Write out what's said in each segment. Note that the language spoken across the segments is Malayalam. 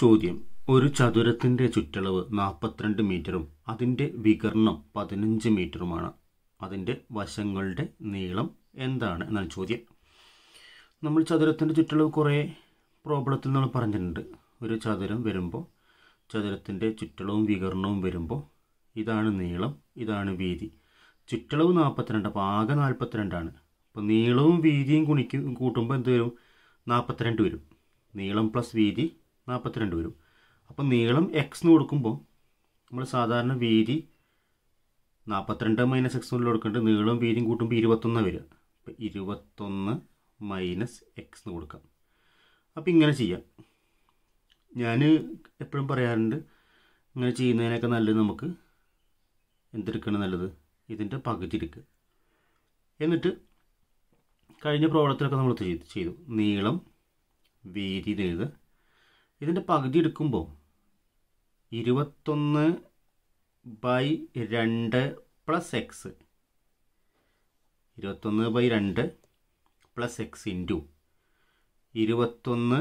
ചോദ്യം ഒരു ചതുരത്തിൻ്റെ ചുറ്റളവ് നാൽപ്പത്തിരണ്ട് മീറ്ററും അതിൻ്റെ വികർണം പതിനഞ്ച് മീറ്ററുമാണ് അതിൻ്റെ വശങ്ങളുടെ നീളം എന്താണ് എന്നാണ് ചോദ്യം നമ്മൾ ചതുരത്തിൻ്റെ ചുറ്റളവ് കുറേ പ്രോബ്ലത്തിൽ നമ്മൾ പറഞ്ഞിട്ടുണ്ട് ഒരു ചതുരം വരുമ്പോൾ ചതുരത്തിൻ്റെ ചുറ്റളവും വികർണവും വരുമ്പോൾ ഇതാണ് നീളം ഇതാണ് വീതി ചുറ്റളവ് നാൽപ്പത്തിരണ്ട് അപ്പോൾ ആകെ നാൽപ്പത്തിരണ്ടാണ് അപ്പോൾ നീളവും വീതിയും കുണിക്കും കൂട്ടുമ്പോൾ എന്ത് വരും നാൽപ്പത്തിരണ്ട് വരും നീളം പ്ലസ് വീതി നാൽപ്പത്തിരണ്ട് വരും അപ്പം നീളം എക്സ് എന്ന് കൊടുക്കുമ്പോൾ നമ്മൾ സാധാരണ വീതി നാൽപ്പത്തിരണ്ട് മൈനസ് എക്സ് എന്ന് കൊടുക്കേണ്ടത് നീളവും വീതിയും കൂട്ടുമ്പോൾ ഇരുപത്തൊന്ന് വരിക അപ്പം ഇരുപത്തൊന്ന് മൈനസ് എക്സ് എന്ന് കൊടുക്കാം അപ്പം ഇങ്ങനെ ചെയ്യാം ഞാൻ എപ്പോഴും പറയാറുണ്ട് ഇങ്ങനെ ചെയ്യുന്നതിനൊക്കെ നല്ലത് നമുക്ക് എന്തെടുക്കണം നല്ലത് ഇതിൻ്റെ പകുതി എടുക്കുക എന്നിട്ട് കഴിഞ്ഞ പ്രോബ്ലത്തിലൊക്കെ നമ്മൾ ചെയ്തു ചെയ്തു നീളം വീതി എഴുതുക ഇതിൻ്റെ പകുതി എടുക്കുമ്പോൾ ഇരുപത്തൊന്ന് ബൈ രണ്ട് പ്ലസ് എക്സ് ഇരുപത്തൊന്ന് ബൈ രണ്ട് പ്ലസ് എക്സ് ഇൻറ്റു ഇരുപത്തൊന്ന്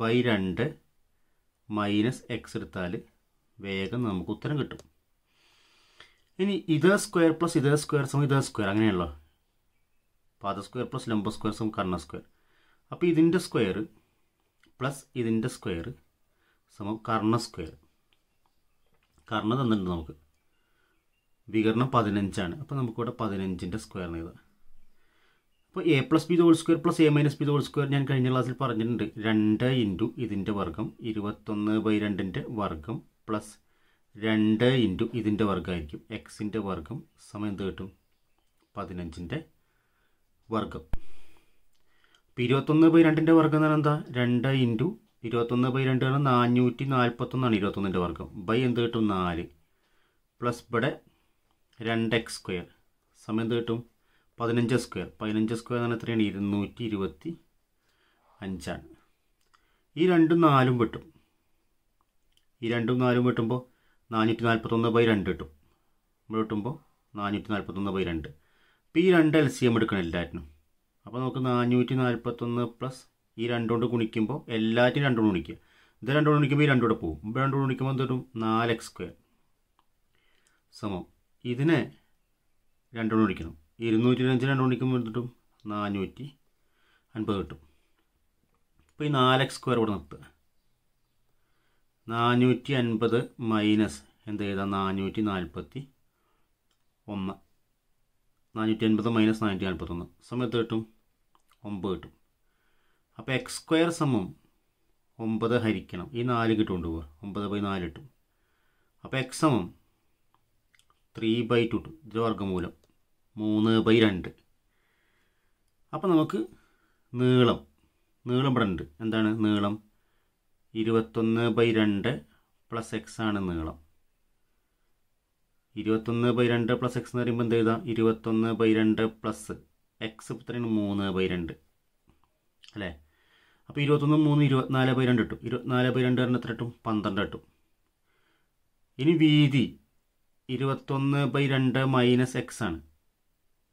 ബൈ രണ്ട് മൈനസ് എക്സ് എടുത്താൽ വേഗം നമുക്ക് ഉത്തരം കിട്ടും ഇനി ഇത് സ്ക്വയർ പ്ലസ് ഇത് സ്ക്വയർ സമയം ഇത് സ്ക്വയർ അങ്ങനെയുള്ള പാത സ്ക്വയർ പ്ലസ് ലംബ സ്ക്വയർ സമയം കർണ സ്ക്വയർ അപ്പോൾ ഇതിൻ്റെ സ്ക്വയർ പ്ലസ് ഇതിൻ്റെ സ്ക്വയർ സമം കർണ സ്ക്വയർ കർണ തന്നിട്ടുണ്ട് നമുക്ക് വികരണം പതിനഞ്ചാണ് അപ്പോൾ നമുക്കിവിടെ പതിനഞ്ചിൻ്റെ സ്ക്വയർ എഴുതാം അപ്പോൾ A plus B whole square plus A minus B whole square ഞാൻ കഴിഞ്ഞ ക്ലാസ്സിൽ പറഞ്ഞിട്ടുണ്ട് രണ്ട് ഇൻറ്റു ഇതിൻ്റെ വർഗം ഇരുപത്തൊന്ന് ബൈ രണ്ടിൻ്റെ വർഗം പ്ലസ് രണ്ട് ഇൻറ്റു ഇതിൻ്റെ വർഗമായിരിക്കും എക്സിൻ്റെ വർഗം സമയം എന്ത് കിട്ടും പതിനഞ്ചിൻ്റെ വർഗം ഇപ്പോൾ ഇരുപത്തൊന്ന് ബൈ രണ്ടിൻ്റെ വർഗം എന്ന് പറഞ്ഞാൽ എന്താ രണ്ട് ഇൻറ്റു ഇരുപത്തൊന്ന് ബൈ രണ്ടാണ് നാനൂറ്റി നാൽപ്പത്തൊന്നാണ് ഇരുപത്തൊന്നിൻ്റെ വർഗം ബൈ എന്ത് കിട്ടും നാല് പ്ലസ് ഇവിടെ രണ്ട് എക്സ് സ്ക്വയർ സമയം എന്ത് കിട്ടും പതിനഞ്ച് സ്ക്വയർ പതിനഞ്ച് സ്ക്വയർ എന്ന് പറഞ്ഞാൽ എത്രയാണ് ഇരുന്നൂറ്റി ഇരുപത്തി അഞ്ചാണ് ഈ രണ്ടും നാലും വെട്ടും ഈ രണ്ടും നാലും വെട്ടുമ്പോൾ നാനൂറ്റി നാൽപ്പത്തൊന്ന് ബൈ രണ്ട് കിട്ടും ഇവിടെ കിട്ടുമ്പോൾ നാനൂറ്റി നാൽപ്പത്തൊന്ന് ബൈ രണ്ട് അപ്പോൾ ഈ രണ്ട് എൽ സി എം എടുക്കണം എല്ലാവരും അപ്പോൾ നമുക്ക് നാനൂറ്റി നാൽപ്പത്തൊന്ന് പ്ലസ് ഈ രണ്ടുകൊണ്ട് കുണിക്കുമ്പോൾ എല്ലാറ്റിനും രണ്ടുകൊണ്ട് കുണിക്കുക ഇത് രണ്ടുകൊണ്ട് കുണിക്കുമ്പോൾ ഈ രണ്ടുകൂടെ പോകും ഇപ്പോൾ രണ്ടുകൊണ്ട് ഗുണിക്കുമ്പോൾ എന്ത് കിട്ടും നാല് എക്സ് സ്ക്വയർ സമം ഇതിനെ രണ്ടുകൊണ്ട് കുണിക്കണം ഇരുന്നൂറ്റി ഇരുപത്തഞ്ച് രണ്ടുകൊണ്ട് ഗുണിക്കുമ്പോൾ എന്ത് കിട്ടും നാനൂറ്റി അൻപത് കിട്ടും അപ്പോൾ ഈ നാല് എക്സ് സ്ക്വയർ ഇവിടെ നിർത്തുക നാനൂറ്റി അൻപത് മൈനസ് എന്ത് ചെയ്താൽ നാനൂറ്റി നാൽപ്പത്തി ഒന്ന് നാനൂറ്റി അൻപത് മൈനസ് നാനൂറ്റി നാൽപ്പത്തൊന്ന് സമയത്ത് കിട്ടും ഒമ്പത് കിട്ടും അപ്പോൾ എക്സ് സ്ക്വയർ സമം ഒമ്പത് ഹരിക്കണം ഈ നാല് കിട്ടുകൊണ്ട് പോവുക ഒമ്പത് ബൈ നാല് കിട്ടും അപ്പോൾ എക്സ് സമം ത്രീ ബൈ ടു കിട്ടും ഇത് വർഗ്ഗമൂലം മൂന്ന് ബൈ രണ്ട് അപ്പോൾ നമുക്ക് നീളം നീളം ഇവിടെ ഉണ്ട് എന്താണ് നീളം ഇരുപത്തൊന്ന് ബൈ രണ്ട് പ്ലസ് എക്സ് ആണ് നീളം ഇരുപത്തൊന്ന് ബൈ രണ്ട് പ്ലസ് എക്സ് എന്ന് പറയുമ്പോൾ എന്ത് എഴുതാം ഇരുപത്തൊന്ന് ബൈ രണ്ട് പ്ലസ് എക്സ് ഇത്രയും മൂന്ന് ബൈ രണ്ട് അല്ലേ അപ്പോൾ ഇരുപത്തൊന്ന് മൂന്ന് ഇരുപത്തിനാല് ബൈ രണ്ട് കിട്ടും ഇരുപത്തിനാല് ബൈ രണ്ട് പറഞ്ഞാൽ എത്ര കിട്ടും പന്ത്രണ്ട് കിട്ടും ഇനി വീതി ഇരുപത്തൊന്ന് ബൈ രണ്ട് മൈനസ് എക്സ് ആണ്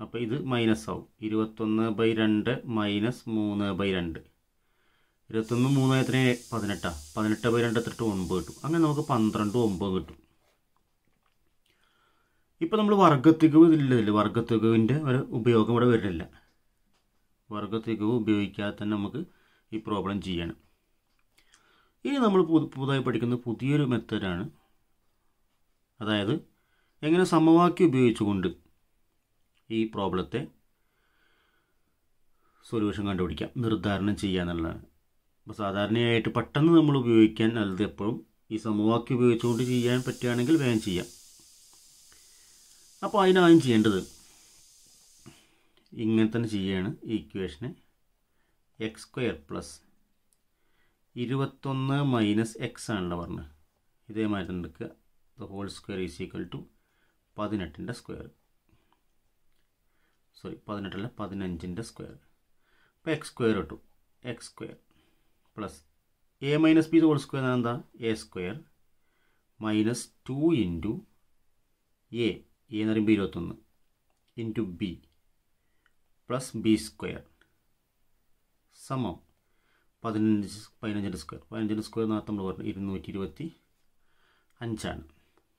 അപ്പോൾ ഇത് മൈനസ് ആവും ഇരുപത്തൊന്ന് ബൈ രണ്ട് മൈനസ് മൂന്ന് ബൈ രണ്ട് ഇരുപത്തൊന്ന് മൂന്ന് എത്രയാണ് പതിനെട്ടാണ് പതിനെട്ട് ബൈ രണ്ട് എത്ര ഒമ്പത് കിട്ടും അങ്ങനെ നമുക്ക് പന്ത്രണ്ടും ഒമ്പത് കിട്ടും ഇപ്പോൾ നമ്മൾ വർഗത്തികവ് ഇല്ലതില്ല വർഗത്തികവിൻ്റെ ഒരു ഉപയോഗം ഇവിടെ വരുന്നില്ല വർഗത്തികവ് ഉപയോഗിക്കാതെ തന്നെ നമുക്ക് ഈ പ്രോബ്ലം ചെയ്യണം ഇനി നമ്മൾ പുതുതായി പഠിക്കുന്ന പുതിയൊരു മെത്തേഡാണ് അതായത് എങ്ങനെ സമവാക്യം ഉപയോഗിച്ചുകൊണ്ട് ഈ പ്രോബ്ലത്തെ സൊല്യൂഷൻ കണ്ടുപിടിക്കാം നിർദ്ധാരണം ചെയ്യുക എന്നുള്ളതാണ് അപ്പോൾ സാധാരണയായിട്ട് പെട്ടെന്ന് നമ്മൾ ഉപയോഗിക്കാൻ നല്ലത് എപ്പോഴും ഈ സമവാക്യം ഉപയോഗിച്ചുകൊണ്ട് ചെയ്യാൻ പറ്റുകയാണെങ്കിൽ വേഗം ചെയ്യാം അപ്പോൾ അതിനാദ്യം ചെയ്യേണ്ടത് ഇങ്ങനെ തന്നെ ചെയ്യുകയാണ് ഈ ഇക്വേഷനെ എക്സ് സ്ക്വയർ പ്ലസ് ഇരുപത്തൊന്ന് മൈനസ് എക്സ് ആണല്ലോ പറഞ്ഞത് ഇതേ മാറ്റം എടുക്കുക the whole square is equal to പതിനെട്ടിൻ്റെ സ്ക്വയർ സോറി പതിനെട്ടല്ല പതിനഞ്ചിൻ്റെ സ്ക്വയർ അപ്പോൾ എക്സ് സ്ക്വയർ കിട്ടും X square plus A minus B whole square എന്താ A square minus two into A A എന്ന് പറയുമ്പോൾ ഇരുപത്തൊന്ന് into B plus B square സമം പതിനഞ്ച് പതിനഞ്ചിൻ്റെ സ്ക്വയർ പതിനഞ്ചിൻ്റെ സ്ക്വയർ നേരത്തെ നമ്മൾ പറഞ്ഞു ഇരുന്നൂറ്റി ഇരുപത്തി അഞ്ചാണ്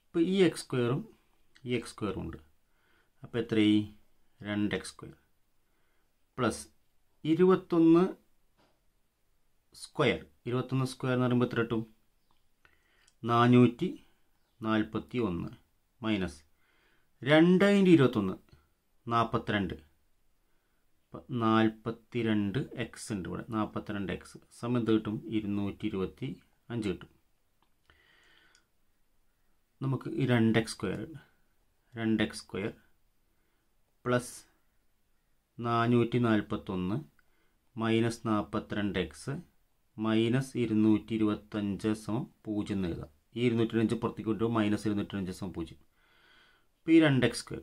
ഇപ്പോൾ ഈ എക്സ് സ്ക്വയറും ഈ എക്സ് സ്ക്വയറും ഉണ്ട് അപ്പോൾ എത്രയായി രണ്ട് എക്സ് സ്ക്വയർ പ്ലസ് ഇരുപത്തൊന്ന് സ്ക്വയർ ഇരുപത്തൊന്ന് സ്ക്വയർ എന്ന് പറയുമ്പോൾ എത്ര കിട്ടും നാനൂറ്റി നാൽപ്പത്തി ഒന്ന് മൈനസ് രണ്ടായിരത്തി ഇരുപത്തൊന്ന് നാൽപ്പത്തിരണ്ട് നാൽപ്പത്തി രണ്ട് എക്സ് ഉണ്ട് ഇവിടെ നാൽപ്പത്തിരണ്ട് എക്സ് സമയം കിട്ടും ഇരുന്നൂറ്റി ഇരുപത്തി അഞ്ച് കിട്ടും നമുക്ക് രണ്ട് എക്സ് സ്ക്വയർ രണ്ട് എക്സ് സ്ക്വയർ പ്ലസ് നാനൂറ്റി നാൽപ്പത്തൊന്ന് മൈനസ് നാൽപ്പത്തിരണ്ട് എക്സ് മൈനസ് ഇരുന്നൂറ്റി ഇരുപത്തഞ്ച് സമം പൂജ്യം എന്ന് എഴുതാം ഈ ഇരുന്നൂറ്റി അഞ്ച് പുറത്തേക്ക് കൊണ്ടുപോകും മൈനസ് ഇരുന്നൂറ്റി അഞ്ച് സമം പൂജ്യം ഈ രണ്ട് എക്സ് സ്ക്വയർ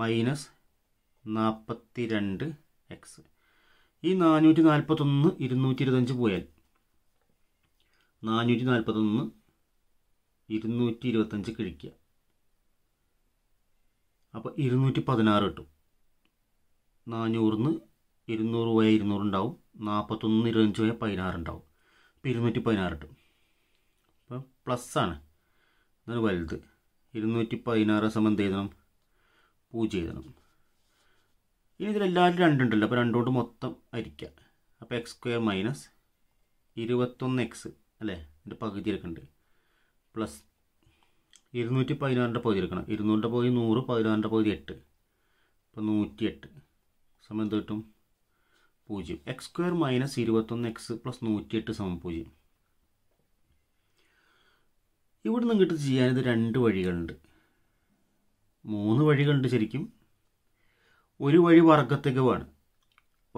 മൈനസ് നാൽപ്പത്തി രണ്ട് എക്സ് ഈ നാനൂറ്റി നാൽപ്പത്തൊന്ന് ഇരുന്നൂറ്റി ഇരുപത്തഞ്ച് പോയാൽ നാനൂറ്റി നാൽപ്പത്തൊന്ന് ഇരുന്നൂറ്റി ഇരുപത്തഞ്ച് കിഴിക്കുക അപ്പോൾ ഇരുന്നൂറ്റി പതിനാറ് കിട്ടും നാനൂറിന്ന് ഇരുന്നൂറ് പോയാൽ ഇരുന്നൂറുണ്ടാവും നാൽപ്പത്തൊന്ന് ഇരുപത്തഞ്ച് പോയാൽ പതിനാറുണ്ടാവും അപ്പോൾ ഇരുന്നൂറ്റി പതിനാറ് കിട്ടും അപ്പം പ്ലസ് ആണ് അതാണ് വലുത് ഇരുന്നൂറ്റി പതിനാറ് സമം എന്ത് ചെയ്യണം പൂജ്യം എഴുതണം ഇനി ഇതിലെല്ലാവരും രണ്ടുണ്ടല്ലോ അപ്പോൾ രണ്ടുകൊണ്ട് മൊത്തം അരിക്കുക അപ്പോൾ എക്സ് സ്ക്വയർ മൈനസ് ഇരുപത്തൊന്ന് എക്സ് അല്ലേ എൻ്റെ പകുതി എടുക്കുന്നുണ്ട് പ്ലസ് ഇരുന്നൂറ്റി പതിനാറിൻ്റെ പകുതി എടുക്കണം ഇരുന്നൂറിൻ്റെ പകുതി നൂറ് പതിനാറിൻ്റെ പകുതി എട്ട് അപ്പോൾ നൂറ്റി എട്ട് സമയം എന്ത് കിട്ടും പൂജ്യം എക്സ് സ്ക്വയർ മൈനസ് ഇരുപത്തൊന്ന് എക്സ് പ്ലസ് നൂറ്റി എട്ട് സമം പൂജ്യം ഇവിടെ നിന്ന് ചെയ്യാൻ ഇത് രണ്ട് വഴികളുണ്ട് മൂന്ന് വഴികളുണ്ട് ശരിക്കും ഒരു വഴി വേണം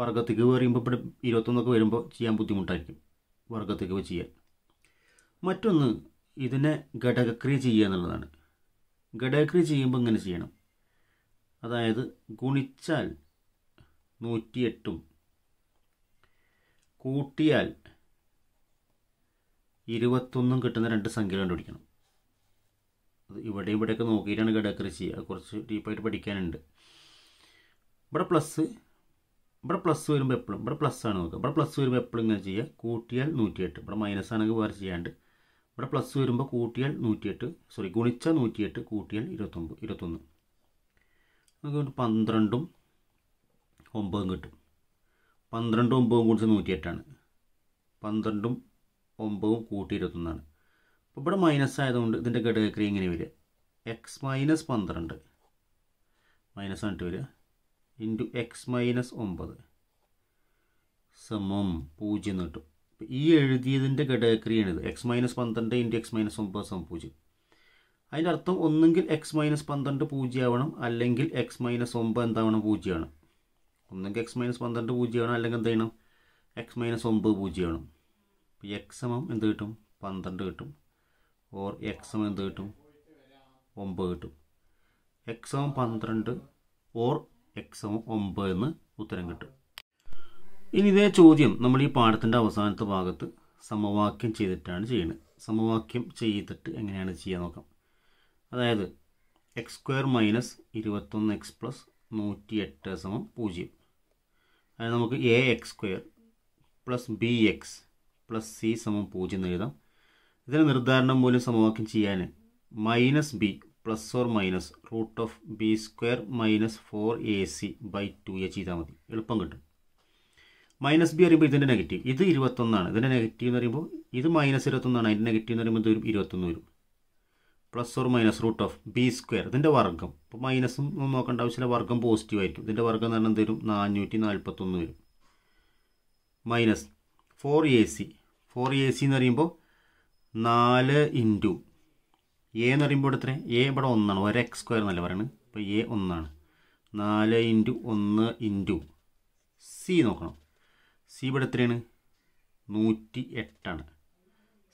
വർഗത്തേക്ക് പറയുമ്പോൾ ഇവിടെ ഇരുപത്തൊന്നൊക്കെ വരുമ്പോൾ ചെയ്യാൻ ബുദ്ധിമുട്ടായിരിക്കും പോയി ചെയ്യാൻ മറ്റൊന്ന് ഇതിനെ ഘടകക്രിയ ചെയ്യുക എന്നുള്ളതാണ് ഘടകക്രിയ ചെയ്യുമ്പോൾ ഇങ്ങനെ ചെയ്യണം അതായത് ഗുണിച്ചാൽ നൂറ്റിയെട്ടും കൂട്ടിയാൽ ഇരുപത്തൊന്നും കിട്ടുന്ന രണ്ട് സംഖ്യകൾ കണ്ടുപിടിക്കണം ഇവിടെ ഇവിടെയൊക്കെ നോക്കിയിട്ടാണ് ഘടകകൃഷി ചെയ്യുക കുറച്ച് ഡീപ്പായിട്ട് പഠിക്കാനുണ്ട് ഇവിടെ പ്ലസ് ഇവിടെ പ്ലസ് വരുമ്പോൾ എപ്പോഴും ഇവിടെ പ്ലസ് ആണ് നോക്കുക ഇവിടെ പ്ലസ് വരുമ്പോൾ എപ്പോഴും ഇങ്ങനെ ചെയ്യുക കൂട്ടിയാൽ നൂറ്റിയെട്ട് ഇവിടെ മൈനസ് ആണെങ്കിൽ വേറെ ചെയ്യാണ്ട് ഇവിടെ പ്ലസ് വരുമ്പോൾ കൂട്ടിയാൽ നൂറ്റിയെട്ട് സോറി ഗുണിച്ച നൂറ്റിയെട്ട് കൂട്ടിയാൽ ഇരുപത്തൊമ്പത് ഇരുപത്തൊന്ന് നമുക്ക് പന്ത്രണ്ടും ഒമ്പതും കിട്ടും പന്ത്രണ്ടും ഒമ്പതും ഗുണിച്ച നൂറ്റിയെട്ടാണ് പന്ത്രണ്ടും ഒമ്പതും കൂട്ടി ഇരുപത്തൊന്നാണ് അപ്പോൾ ഇവിടെ മൈനസ് ആയതുകൊണ്ട് ഇതിൻ്റെ ഘടകക്രി ഇങ്ങനെ വരിക എക്സ് മൈനസ് പന്ത്രണ്ട് മൈനസ് ആയിട്ട് വരിക ഇൻറ്റു എക്സ് മൈനസ് ഒമ്പത് സമം പൂജ്യം എന്ന് കിട്ടും അപ്പോൾ ഈ എഴുതിയതിൻ്റെ ഘടകക്രിയാണിത് എക്സ് മൈനസ് പന്ത്രണ്ട് ഇൻറ്റു എക്സ് മൈനസ് ഒമ്പത് സമം പൂജ്യം അതിൻ്റെ അർത്ഥം ഒന്നുകിൽ എക്സ് മൈനസ് പന്ത്രണ്ട് പൂജ്യമാവണം അല്ലെങ്കിൽ എക്സ് മൈനസ് ഒമ്പത് എന്താവണം പൂജ്യമാണ് ഒന്നെങ്കിൽ എക്സ് മൈനസ് പന്ത്രണ്ട് പൂജ്യമാണ് അല്ലെങ്കിൽ എന്ത് ചെയ്യണം എക്സ് മൈനസ് ഒമ്പത് പൂജ്യമാണ് എക്സമം എന്ത് കിട്ടും പന്ത്രണ്ട് കിട്ടും ഓർ എക്സമം എന്ത് കിട്ടും ഒമ്പത് കിട്ടും എക്സമം പന്ത്രണ്ട് ഓർ എക്സമം ഒമ്പത് എന്ന് ഉത്തരം കിട്ടും ഇനി ഇതേ ചോദ്യം നമ്മൾ ഈ പാഠത്തിൻ്റെ അവസാനത്തെ ഭാഗത്ത് സമവാക്യം ചെയ്തിട്ടാണ് ചെയ്യുന്നത് സമവാക്യം ചെയ്തിട്ട് എങ്ങനെയാണ് ചെയ്യാൻ നോക്കാം അതായത് എക്സ് സ്ക്വയർ മൈനസ് ഇരുപത്തൊന്ന് എക്സ് പ്ലസ് നൂറ്റി എട്ട് സമം പൂജ്യം അതായത് നമുക്ക് A X square plus B X plus C സമം പൂജ്യം എന്ന് എഴുതാം ഇതിന് നിർദ്ധാരണം മൂലം സമവാക്യം ചെയ്യാൻ minus B plus or minus root of B square minus four A C by two A ചെയ്താൽ മതി എളുപ്പം കിട്ടും മൈനസ് ബി പറയുമ്പോൾ ഇതിൻ്റെ നെഗറ്റീവ് ഇത് ഇരുപത്തൊന്നാണ് ഇതിൻ്റെ നെഗറ്റീവ് എന്ന് പറയുമ്പോൾ ഇത് മൈനസ് ഇരുപത്തൊന്നാണ് അതിൻ്റെ നെഗറ്റീവ് എന്ന് പറയുമ്പോൾ ഇതൊരു ഇരുപത്തൊന്ന് വരും plus or minus root of B square ഇതിൻ്റെ വർഗം ഇപ്പോൾ മൈനസും ഒന്നും നോക്കേണ്ട ആവശ്യമില്ല വർഗം പോസിറ്റീവ് ആയിരിക്കും ഇതിൻ്റെ വർഗം എന്ന് പറഞ്ഞാൽ എന്തെങ്കിലും നാനൂറ്റി നാൽപ്പത്തൊന്ന് വരും minus four A C four A C എന്ന് പറയുമ്പോൾ നാല് ഇൻറ്റു എ എന്ന് പറയുമ്പോൾ ഇവിടെ എത്ര എ ഇവിടെ ഒന്നാണ് ഒരു എക്സ് സ്ക്വയർ എന്നല്ല പറയുന്നത് അപ്പോൾ എ ഒന്നാണ് നാല് ഇൻറ്റു ഒന്ന് ഇൻറ്റു സി നോക്കണം സി ഇവിടെ എത്രയാണ് നൂറ്റി എട്ടാണ്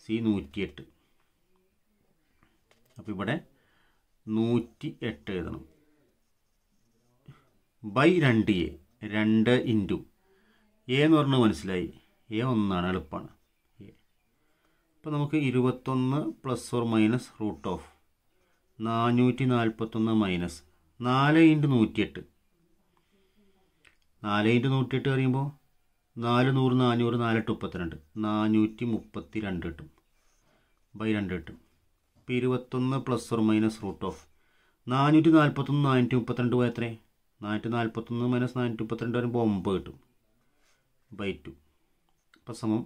സി നൂറ്റി എട്ട് അപ്പോൾ ഇവിടെ നൂറ്റി എട്ട് എഴുതണം ബൈ രണ്ട് എ രണ്ട് ഇൻറ്റു എ എന്ന് പറഞ്ഞാൽ മനസ്സിലായി എ ഒന്നാണ് എളുപ്പമാണ് അപ്പോൾ നമുക്ക് ഇരുപത്തൊന്ന് plus or minus root of നാനൂറ്റി നാൽപ്പത്തൊന്ന് മൈനസ് നാല് ഇൻറ്റു നൂറ്റിയെട്ട് നാല് ഇൻറ്റു നൂറ്റിയെട്ട് പറയുമ്പോൾ നാല് നൂറ് നാനൂറ് നാലെട്ട് മുപ്പത്തിരണ്ട് നാനൂറ്റി മുപ്പത്തി രണ്ട് കിട്ടും ബൈ രണ്ട് കിട്ടും ഇപ്പോൾ ഇരുപത്തൊന്ന് plus or minus root of നാനൂറ്റി നാൽപ്പത്തൊന്ന് നാനൂറ്റി മുപ്പത്തിരണ്ട് പോയത്രേ നാനൂറ്റി നാൽപ്പത്തൊന്ന് മൈനസ് നാനൂറ്റി മുപ്പത്തിരണ്ട് വരുമ്പോൾ ഒമ്പത് കിട്ടും ബൈ ടു അപ്പം സമം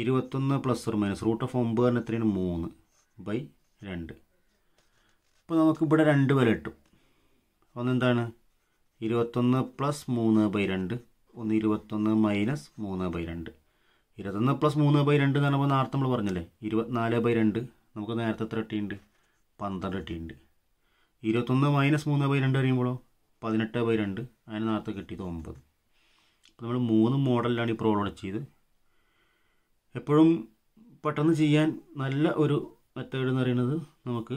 ഇരുപത്തൊന്ന് പ്ലസ് ഒരു മൈനസ് റൂട്ട് ഓഫ് ഒമ്പത് തന്നെ എത്രയാണ് മൂന്ന് ബൈ രണ്ട് അപ്പോൾ നമുക്ക് ഇവിടെ രണ്ട് വില കിട്ടും ഒന്നെന്താണ് ഇരുപത്തൊന്ന് പ്ലസ് മൂന്ന് ബൈ രണ്ട് ഒന്ന് ഇരുപത്തൊന്ന് മൈനസ് മൂന്ന് ബൈ രണ്ട് ഇരുപത്തൊന്ന് പ്ലസ് മൂന്ന് ബൈ രണ്ട് എന്ന് പറയുമ്പോൾ നേരത്തെ നമ്മൾ പറഞ്ഞല്ലേ ഇരുപത്തിനാല് ബൈ രണ്ട് നമുക്ക് നേരത്തെ എത്ര കിട്ടിയുണ്ട് പന്ത്രണ്ട് കിട്ടിയുണ്ട് ഇരുപത്തൊന്ന് മൈനസ് മൂന്ന് ബൈ രണ്ട് അറിയുമ്പോഴോ പതിനെട്ട് ബൈ രണ്ട് അതിന് നേരത്തെ കിട്ടിയത് ഒമ്പത് അപ്പോൾ നമ്മൾ മൂന്ന് മോഡലിലാണ് ഈ പ്രോഡക്റ്റ് ചെയ്ത് എപ്പോഴും പെട്ടെന്ന് ചെയ്യാൻ നല്ല ഒരു മെത്തേഡ് എന്ന് പറയുന്നത് നമുക്ക്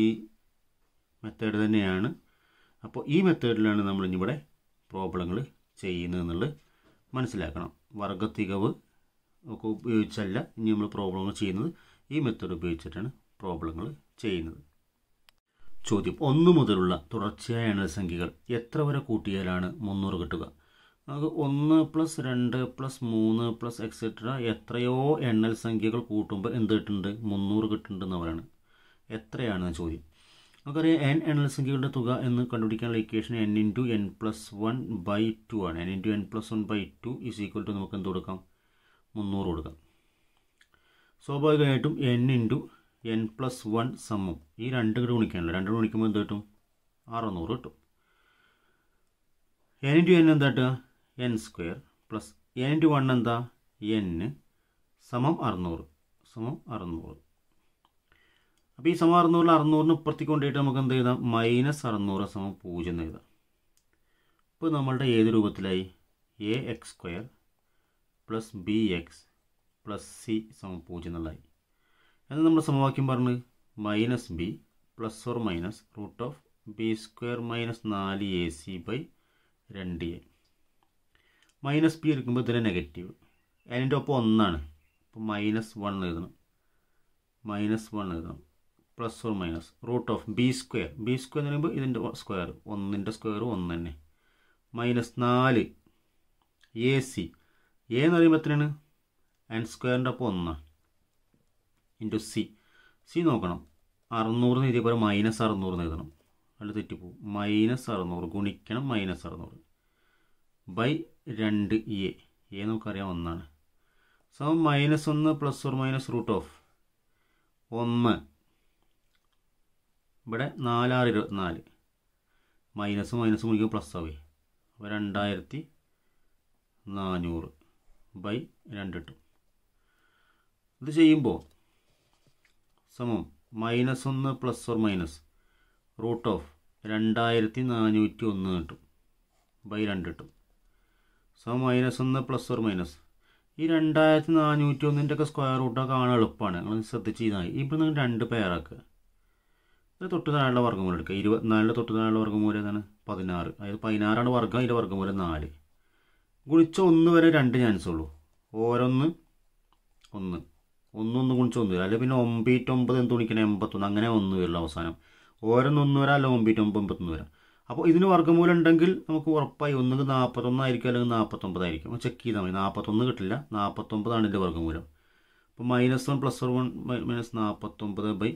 ഈ മെത്തേഡ് തന്നെയാണ് അപ്പോൾ ഈ മെത്തേഡിലാണ് നമ്മൾ നമ്മളിവിടെ പ്രോബ്ലങ്ങൾ ചെയ്യുന്നതെന്നുള്ളത് മനസ്സിലാക്കണം വർഗത്തികവ് ഒക്കെ ഉപയോഗിച്ചല്ല ഇനി നമ്മൾ പ്രോബ്ലങ്ങൾ ചെയ്യുന്നത് ഈ മെത്തേഡ് ഉപയോഗിച്ചിട്ടാണ് പ്രോബ്ലങ്ങൾ ചെയ്യുന്നത് ചോദ്യം ഒന്ന് മുതലുള്ള തുടർച്ചയായ എണ്ണൽ സംഖ്യകൾ എത്ര വരെ കൂട്ടിയാലാണ് മുന്നൂറ് കിട്ടുക നമുക്ക് ഒന്ന് പ്ലസ് രണ്ട് പ്ലസ് മൂന്ന് പ്ലസ് എക്സെട്ര എത്രയോ എണ്ണൽ സംഖ്യകൾ കൂട്ടുമ്പോൾ എന്ത് കിട്ടുന്നുണ്ട് മുന്നൂറ് കിട്ടുന്നുണ്ടെന്ന് പറയുന്നത് എത്രയാണ് ചോദ്യം നമുക്കറിയാം എൻ എണ്ണൽ സംഖ്യകളുടെ തുക എന്ന് കണ്ടുപിടിക്കാനുള്ള equation N into N plus one by two ആണ് N into N plus one by two is equal to നമുക്ക് എന്ത് കൊടുക്കാം മുന്നൂറ് കൊടുക്കാം സ്വാഭാവികമായിട്ടും N into N plus one സമം ഈ രണ്ട് കൂടെ ഗുണിക്കാനല്ലോ രണ്ട് ഗുണിക്കുമ്പോൾ എന്ത് കിട്ടും അറുന്നൂറ് കിട്ടും എൻ ഇൻറ്റു എൻ എന്താ N square plus A into one എന്താ എന്ന് സമം അറുന്നൂറ് സമം അറുന്നൂറ് അപ്പോൾ ഈ സമം അറുന്നൂറിൽ അറുന്നൂറിന് ഇപ്പുറത്തേക്ക് കൊണ്ടുപോയിട്ട് നമുക്ക് എന്ത് എഴുതാം മൈനസ് അറുന്നൂറ് സമം പൂജ്യം എന്ന് എഴുതാം ഇപ്പോൾ നമ്മളുടെ ഏത് രൂപത്തിലായി A X square plus B X plus C സമം പൂജ്യം എന്നുള്ളതായി എന്നാൽ നമ്മുടെ സമവാക്യം പറഞ്ഞ് minus B plus or minus root of B square minus നാല് എ സി ബൈ രണ്ട് എ മൈനസ് പി എടുക്കുമ്പോൾ ഇതിൽ നെഗറ്റീവ് അതിൻ്റെ ഒപ്പം ഒന്നാണ് അപ്പോൾ മൈനസ് വൺ എഴുതണം മൈനസ് വൺ എഴുതണം plus or minus root of B square B square എന്ന് പറയുമ്പോൾ ഇതിൻ്റെ സ്ക്വയർ ഒന്നിൻ്റെ സ്ക്വയർ ഒന്ന് തന്നെ മൈനസ് നാല് എ സി എ എന്ന് പറയുമ്പോൾ എത്രയാണ് എൻ സ്ക്വയറിൻ്റെ ഒപ്പം ഒന്നാണ് ഇൻറ്റു സി സി നോക്കണം അറുന്നൂറിന് ഇതേപോലെ മൈനസ് അറുന്നൂറ് എഴുതണം അതിൽ തെറ്റിപ്പോവും മൈനസ് അറുന്നൂറ് ഗുണിക്കണം മൈനസ് അറുന്നൂറ് ബൈ രണ്ട് എ e. എ നമുക്കറിയാം ഒന്നാണ് സോ മൈനസ് ഒന്ന് plus or minus root of ഒന്ന് ഇവിടെ നാലാറ് ഇരുപത്തിനാല് മൈനസ് മൈനസ് ഗുണിക്കും പ്ലസ് ആവേ അപ്പോൾ രണ്ടായിരത്തി നാനൂറ് ബൈ രണ്ട് കിട്ടും ഇത് ചെയ്യുമ്പോൾ സമം മൈനസ് ഒന്ന് plus or minus root of രണ്ടായിരത്തി നാനൂറ്റി ഒന്ന് കിട്ടും ബൈ രണ്ട് കിട്ടും സോ മൈനസ് ഒന്ന് പ്ലസ് ഒരു മൈനസ് ഈ രണ്ടായിരത്തി നാനൂറ്റി ഒന്നിൻ്റെ ഒക്കെ സ്ക്വയർ റൂട്ടൊക്കെ കാണാൻ എളുപ്പമാണ് നിങ്ങൾ ശ്രദ്ധിച്ച് ചെയ്താൽ മതി ഇപ്പോൾ നിങ്ങൾ രണ്ട് പേരാക്കുക ഇത് തൊട്ട് താഴെയുള്ള വർഗ്ഗമൂലം എടുക്കുക ഇരുപത്തിനാലിൻ്റെ തൊട്ട് താഴെയുള്ള വർഗ്ഗമൂലം ഏതാണ് പതിനാറ് അതായത് പതിനാറാണ് വർഗം അതിൻ്റെ വർഗ്ഗമൂലം നാല് ഗുണിച്ച ഒന്ന് വരെ രണ്ട് ചാൻസ് ഉള്ളൂ ഓരോന്ന് ഒന്ന് ഒന്നൊന്ന് ഗുണിച്ച ഒന്ന് വരും അല്ലെങ്കിൽ പിന്നെ ഒമ്പീറ്റൊമ്പത് എന്ത് ഗുണിക്കണം എൺപത്തൊന്ന് അങ്ങനെ ഒന്ന് വരുള്ളൂ അവസാനം ഓരോന്ന് ഒന്ന് വരാം അല്ല ഒമ്പീറ്റൊമ്പത് എൺപത്തൊന്ന് വരാം അപ്പോൾ ഇതിന് വർഗ്ഗമൂലം ഉണ്ടെങ്കിൽ നമുക്ക് ഉറപ്പായി ഒന്നുകിൽ നാൽപ്പത്തൊന്നായിരിക്കും അല്ലെങ്കിൽ നാൽപ്പത്തൊമ്പതായിരിക്കും അപ്പോൾ ചെക്ക് ചെയ്താൽ മതി നാൽപ്പത്തൊന്ന് കിട്ടില്ല നാൽപ്പത്തൊമ്പതാണ് ഇതിൻ്റെ വർഗ്ഗമൂലം അപ്പോൾ minus one plus one minus നാൽപ്പത്തൊമ്പത് ബൈ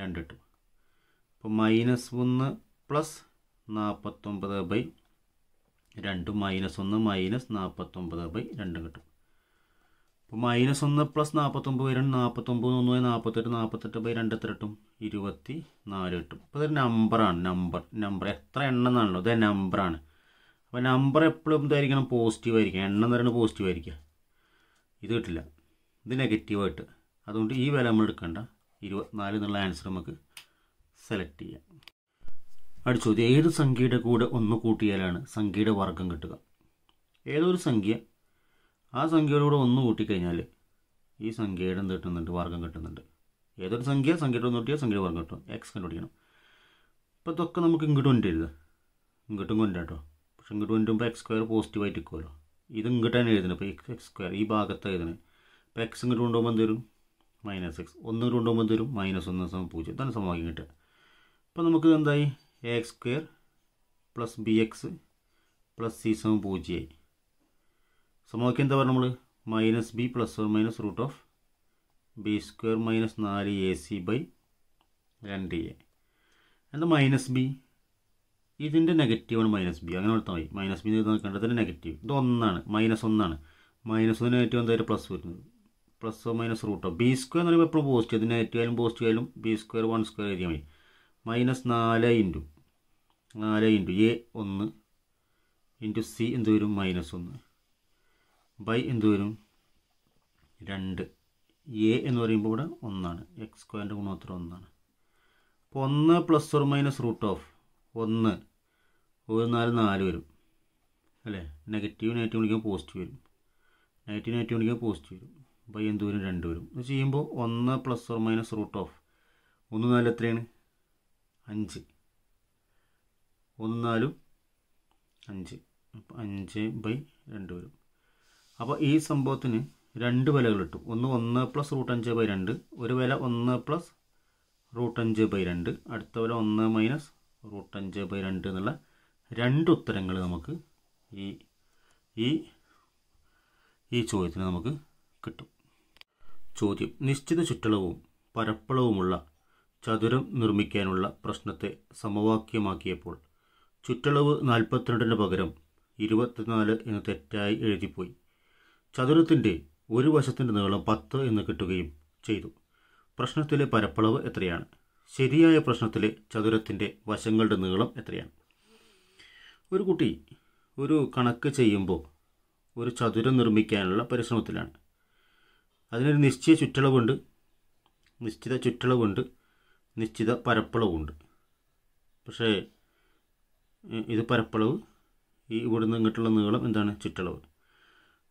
രണ്ട് കിട്ടും അപ്പോൾ മൈനസ് ഒന്ന് പ്ലസ് നാൽപ്പത്തൊമ്പത് ബൈ രണ്ട് മൈനസ് ഒന്ന് മൈനസ് നാൽപ്പത്തൊമ്പത് ബൈ രണ്ടും കിട്ടും അപ്പോൾ മൈനസ് ഒന്ന് പ്ലസ് നാൽപ്പത്തൊമ്പത് ബൈ നാൽപ്പത്തൊമ്പത് ഒന്ന് പോയി നാൽപ്പത്തെട്ട് നാൽപ്പത്തെട്ട് ബൈ രണ്ടെത്തെട്ടും ഇരുപത്തി നാല് കിട്ടും അപ്പോൾ ഇതൊരു നമ്പറാണ് നമ്പർ നമ്പർ എത്ര എണ്ണം എന്നാണല്ലോ ഇത് നമ്പറാണ് അപ്പോൾ നമ്പർ എപ്പോഴും ഇതായിരിക്കണം പോസിറ്റീവ് ആയിരിക്കും എണ്ണം എന്ന് പറയുന്നത് പോസിറ്റീവ് ആയിരിക്കുക ഇത് കിട്ടില്ല ഇത് നെഗറ്റീവായിട്ട് അതുകൊണ്ട് ഈ വില നമ്മൾ എടുക്കേണ്ട ഇരുപത്തിനാല് എന്നുള്ള ആൻസർ നമുക്ക് സെലക്ട് ചെയ്യാം അടുത്ത ചോദ്യം ഏത് സംഖ്യയുടെ കൂടെ ഒന്ന് കൂട്ടിയാലാണ് സംഖ്യയുടെ വർഗം കിട്ടുക ഏതൊരു സംഖ്യ ആ സംഖ്യയുടെ കൂടെ ഒന്ന് കൂട്ടിക്കഴിഞ്ഞാൽ ഈ സംഖ്യയുടെ കിട്ടുന്നുണ്ട് വർഗം കിട്ടുന്നുണ്ട് ഏതൊരു സംഖ്യ സംഖ്യയുടെ ഒന്ന് കൂട്ടിയാൽ സംഖ്യയുടെ വർഗം കിട്ടും എക്സ് കണ്ടുപിടിക്കണം അപ്പോൾ ഇതൊക്കെ നമുക്ക് ഇങ്ങോട്ട് കൊണ്ടുവരുത് ഇങ്ങോട്ടും കൊണ്ടുവരാട്ടോ പക്ഷെ ഇങ്ങോട്ട് കൊണ്ടുവരുമ്പോൾ എക്സ് സ്ക്വയർ പോസിറ്റീവായിട്ട് ഇരിക്കുമല്ലോ ഇത് ഇങ്ങോട്ട് തന്നെ എഴുതണം ഇപ്പോൾ എക്സ് എക്സ് സ്ക്വയർ ഈ ഭാഗത്ത് എഴുതുന്നത് ഇപ്പോൾ എക്സ് ഇങ്ങോട്ട് കൊണ്ടുപോകുമ്പോൾ എന്ത് മൈനസ് എക്സ് ഒന്ന് ഇങ്ങോട്ട് കൊണ്ടുപോകുമ്പോൾ എന്ത് മൈനസ് ഒന്ന് സമയം പൂജ്യം ഇതാണ് സമവാക്യം കിട്ടുക അപ്പോൾ നമുക്ക് എന്തായി A X square plus B X plus C സമം പൂജ്യമായി സമവാക്യം എന്താ പറഞ്ഞ നമ്മൾ minus B plus or minus root of B square minus നാല് എ സി ബൈ രണ്ട് എ എന്താ മൈനസ് ബി ഇതിൻ്റെ നെഗറ്റീവാണ് മൈനസ് ബി അങ്ങനെ എടുത്താൽ മതി മൈനസ് ബി എന്ന് കണ്ടതിൻ്റെ നെഗറ്റീവ് ഇത് ഒന്നാണ് മൈനസ് ഒന്നാണ് മൈനസ് ഒന്ന് നെഗറ്റീവ് എന്തായാലും പ്ലസ് വരുന്നത് plus or minus root of B square എന്ന് പറയുമ്പോൾ എപ്പോഴും പോസിറ്റീവ് ഇത് നെഗറ്റീവ് ആയാലും പോസിറ്റീവ് ആയാലും ബി സ്ക്വയർ വൺ സ്ക്വയർ എഴുതിയാൽ മതി മൈനസ് നാല് ഇൻറ്റു നാല് ഇൻറ്റു എ ഒന്ന് ഇൻറ്റു സി എന്ത് വരും മൈനസ് ഒന്ന് ബൈ എന്ത് വരും രണ്ട് എ എന്ന് പറയുമ്പോൾ ഇവിടെ ഒന്നാണ് എക്സ് സ്ക്വയറിൻ്റെ ഗുണോത്തരം ഒന്നാണ് അപ്പോൾ ഒന്ന് plus or minus root of ഒന്ന് ഒരു നാല് നാല് വരും അല്ലേ നെഗറ്റീവ് നെഗറ്റീവ് വിളിക്കുമ്പോൾ പോസിറ്റീവ് വരും നെഗറ്റീവ് നെഗറ്റീവ് വിളിക്കുമ്പോൾ പോസിറ്റീവ് വരും ബൈ എന്ത് വരും രണ്ട് വരും ഇത് ചെയ്യുമ്പോൾ ഒന്ന് plus or minus root of ഒന്ന് നാല് എത്രയാണ് അഞ്ച് ഒന്ന് നാലും അഞ്ച് അപ്പോൾ അഞ്ച് ബൈ രണ്ട് വരും അപ്പോൾ ഈ സംഭവത്തിന് രണ്ട് വിലകൾ കിട്ടും ഒന്ന് ഒന്ന് പ്ലസ് റൂട്ട് അഞ്ച് ബൈ രണ്ട് ഒരു വില ഒന്ന് പ്ലസ് റൂട്ട് അഞ്ച് ബൈ രണ്ട് അടുത്ത വില ഒന്ന് മൈനസ് റൂട്ട് അഞ്ച് ബൈ രണ്ട് എന്നുള്ള രണ്ട് ഉത്തരങ്ങൾ നമുക്ക് ഈ ഈ ഈ ചോദ്യത്തിന് നമുക്ക് കിട്ടും ചോദ്യം നിശ്ചിത ചുറ്റളവും പരപ്പളവുമുള്ള ചതുരം നിർമ്മിക്കാനുള്ള പ്രശ്നത്തെ സമവാക്യമാക്കിയപ്പോൾ ചുറ്റളവ് നാൽപ്പത്തിരണ്ടിന് പകരം ഇരുപത്തിനാല് എന്ന് തെറ്റായി എഴുതിപ്പോയി ചതുരത്തിൻ്റെ ഒരു വശത്തിൻ്റെ നീളം പത്ത് എന്ന് കിട്ടുകയും ചെയ്തു പ്രശ്നത്തിലെ പരപ്പളവ് എത്രയാണ് ശരിയായ പ്രശ്നത്തിലെ ചതുരത്തിൻ്റെ വശങ്ങളുടെ നീളം എത്രയാണ് ഒരു കുട്ടി ഒരു കണക്ക് ചെയ്യുമ്പോൾ ഒരു ചതുരം നിർമ്മിക്കാനുള്ള പരിശ്രമത്തിലാണ് അതിനൊരു നിശ്ചയ ചുറ്റളവുണ്ട് നിശ്ചിത ചുറ്റളവുണ്ട് നിശ്ചിത പരപ്പളവുണ്ട് പക്ഷേ ഇത് പരപ്പളവ് ഈ ഇവിടുന്ന് ഇങ്ങോട്ടുള്ള നീളം എന്താണ് ചുറ്റളവ്